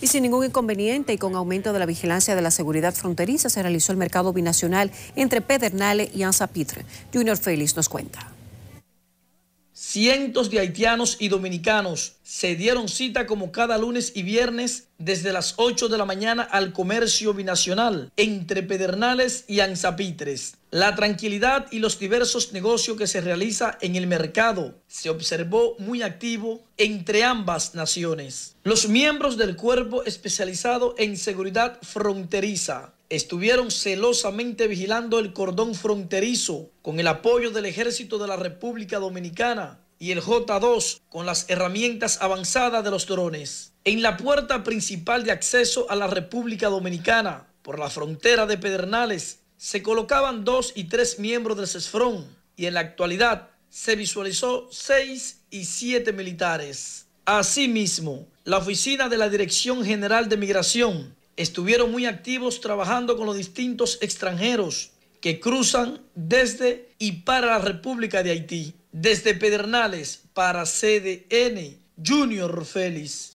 Y sin ningún inconveniente y con aumento de la vigilancia de la seguridad fronteriza se realizó el mercado binacional entre Pedernales y Anzapitre. Junior Félix nos cuenta. Cientos de haitianos y dominicanos se dieron cita como cada lunes y viernes desde las 8 de la mañana al comercio binacional entre Pedernales y Anzapitres. La tranquilidad y los diversos negocios que se realiza en el mercado se observó muy activo entre ambas naciones. Los miembros del cuerpo especializado en seguridad fronteriza estuvieron celosamente vigilando el cordón fronterizo con el apoyo del Ejército de la República Dominicana y el J2 con las herramientas avanzadas de los drones. En la puerta principal de acceso a la República Dominicana, por la frontera de Pedernales, se colocaban dos y tres miembros del CESFRON y en la actualidad se visualizó seis y siete militares. Asimismo, la oficina de la Dirección General de Migración estuvieron muy activos trabajando con los distintos extranjeros que cruzan desde y para la República de Haití, desde Pedernales para CDN Junior Félix.